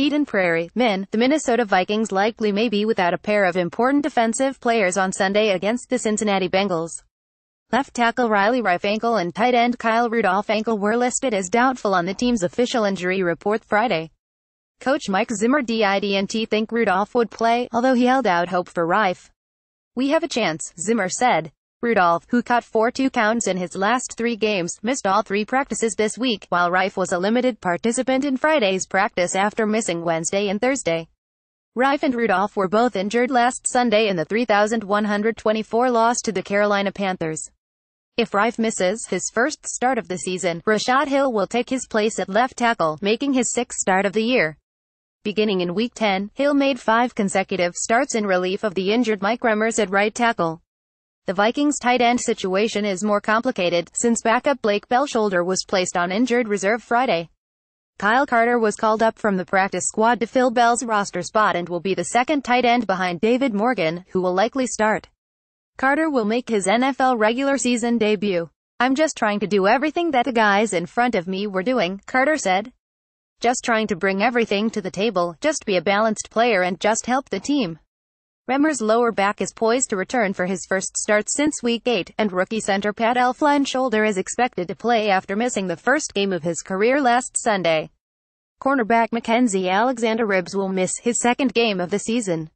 Eden Prairie, Min, the Minnesota Vikings likely may be without a pair of important defensive players on Sunday against the Cincinnati Bengals. Left tackle Riley Reif ankle and tight end Kyle Rudolph ankle were listed as doubtful on the team's official injury report Friday. Coach Mike Zimmer didn't think Rudolph would play, although he held out hope for Reif. We have a chance, Zimmer said. Rudolph, who caught four two-counts in his last three games, missed all three practices this week, while Reif was a limited participant in Friday's practice after missing Wednesday and Thursday. Reif and Rudolph were both injured last Sunday in the 3,124 loss to the Carolina Panthers. If Reif misses his first start of the season, Rashad Hill will take his place at left tackle, making his sixth start of the year. Beginning in Week 10, Hill made five consecutive starts in relief of the injured Mike Remmers at right tackle. The Vikings' tight end situation is more complicated, since backup Blake shoulder was placed on injured reserve Friday. Kyle Carter was called up from the practice squad to fill Bell's roster spot and will be the second tight end behind David Morgan, who will likely start. Carter will make his NFL regular season debut. I'm just trying to do everything that the guys in front of me were doing, Carter said. Just trying to bring everything to the table, just be a balanced player and just help the team. Remmer's lower back is poised to return for his first start since Week 8, and rookie center Pat Elfline's shoulder is expected to play after missing the first game of his career last Sunday. Cornerback Mackenzie Alexander-Ribbs will miss his second game of the season.